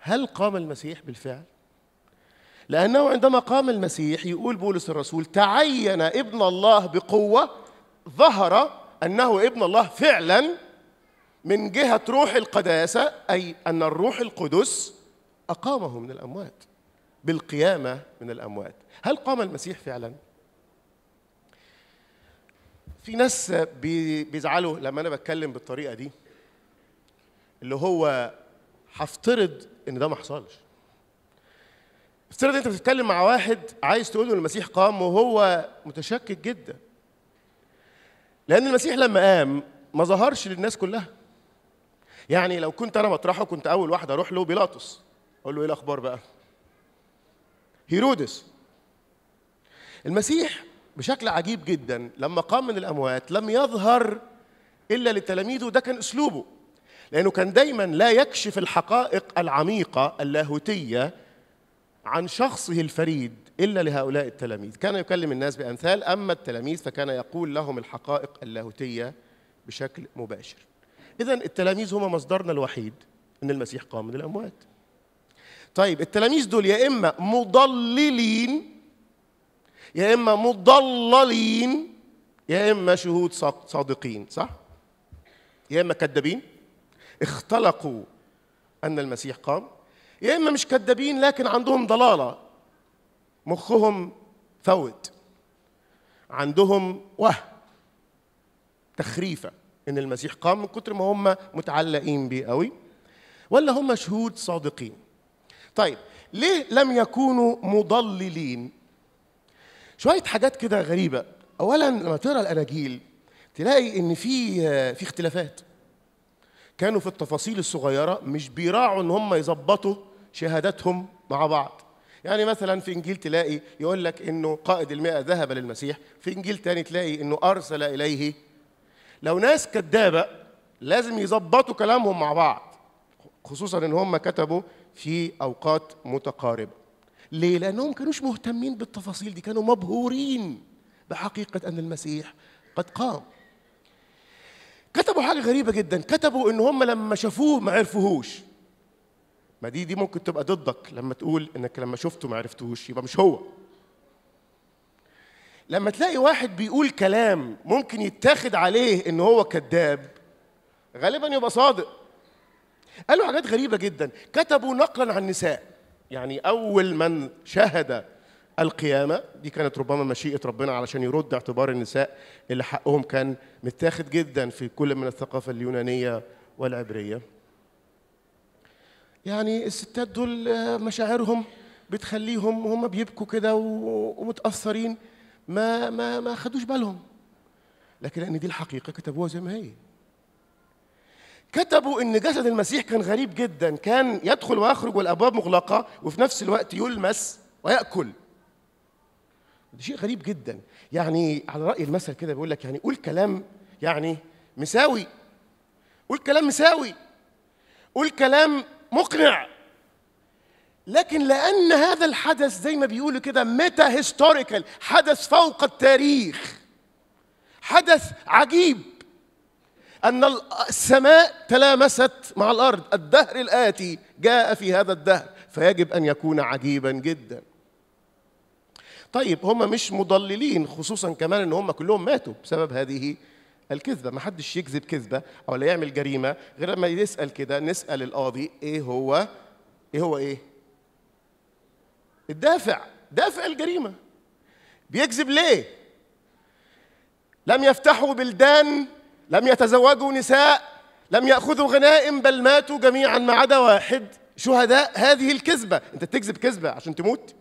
هل قام المسيح بالفعل؟ لأنه عندما قام المسيح يقول بولس الرسول تعين ابن الله بقوة ظهر أنه ابن الله فعلا من جهة روح القداسة أي أن الروح القدس أقامه من الأموات بالقيامة من الأموات هل قام المسيح فعلا؟ في ناس بيزعلوا لما أنا بتكلم بالطريقة دي اللي هو هفترض ان ده ما حصلش افترض انت بتتكلم مع واحد عايز تقول له المسيح قام وهو متشكك جدا لان المسيح لما قام ما ظهرش للناس كلها يعني لو كنت انا بطرحه كنت اول واحد اروح له بيلاطس اقول له ايه الاخبار بقى هيرودس المسيح بشكل عجيب جدا لما قام من الاموات لم يظهر الا لتلاميذه ده كان اسلوبه لأنه كان دايما لا يكشف الحقائق العميقة اللاهوتية عن شخصه الفريد إلا لهؤلاء التلاميذ كان يكلم الناس بأمثال أما التلاميذ فكان يقول لهم الحقائق اللاهوتية بشكل مباشر إذا التلاميذ هم مصدرنا الوحيد إن المسيح قام من الأموات طيب التلاميذ دول يا إما مضللين يا إما مضللين يا إما شهود صادقين صح؟ يا إما كذابين اختلقوا أن المسيح قام يا إما مش كذابين لكن عندهم ضلالة مخهم فوت عندهم وهم تخريفة إن المسيح قام من كتر ما هم متعلقين بيه قوي ولا هم شهود صادقين طيب ليه لم يكونوا مضللين شوية حاجات كده غريبة أولا لما تقرأ الأناجيل تلاقي إن في آه، في اختلافات كانوا في التفاصيل الصغيره مش بيراعوا ان هم يظبطوا شهاداتهم مع بعض يعني مثلا في انجيل تلاقي يقول لك انه قائد المئة ذهب للمسيح في انجيل تاني تلاقي انه ارسل اليه لو ناس كدابه لازم يظبطوا كلامهم مع بعض خصوصا ان هم كتبوا في اوقات متقاربه ليه لانهم كانوش مهتمين بالتفاصيل دي كانوا مبهورين بحقيقه ان المسيح قد قام كتبوا حاجه غريبه جدا كتبوا ان هم لما شافوه ما عرفوهوش ما دي دي ممكن تبقى ضدك لما تقول انك لما شفته ما عرفتوش يبقى مش هو لما تلاقي واحد بيقول كلام ممكن يتاخد عليه ان هو كذاب غالبا يبقى صادق قالوا حاجات غريبه جدا كتبوا نقلا عن النساء يعني اول من شهد القيامه دي كانت ربما مشيئه ربنا علشان يرد اعتبار النساء اللي حقهم كان متاخد جدا في كل من الثقافه اليونانيه والعبريه يعني الستات دول آه، مشاعرهم بتخليهم هم بيبكوا كده ومتاثرين ما ما ما خدوش بالهم لكن لان دي الحقيقه كتبوها زي ما هي كتبوا ان جسد المسيح كان غريب جدا كان يدخل ويخرج والابواب مغلقه وفي نفس الوقت يلمس وياكل ده شيء غريب جدا يعني على راي المثل كده بيقول لك يعني قول كلام يعني مساوي قول كلام مساوي قول كلام مقنع لكن لان هذا الحدث زي ما بيقولوا كده ميتا هيستوريكال حدث فوق التاريخ حدث عجيب ان السماء تلامست مع الارض الدهر الاتي جاء في هذا الدهر فيجب ان يكون عجيبا جدا طيب هم مش مضللين خصوصا كمان ان هم كلهم ماتوا بسبب هذه الكذبة ما حدش يكذب كذبة أو لا يعمل جريمة غير لما يسأل كده نسأل القاضي إيه هو إيه هو إيه الدافع دافع الجريمة بيكذب ليه لم يفتحوا بلدان لم يتزوجوا نساء لم يأخذوا غنائم بل ماتوا جميعا ما عدا واحد شهداء هذه الكذبة أنت تكذب كذبة عشان تموت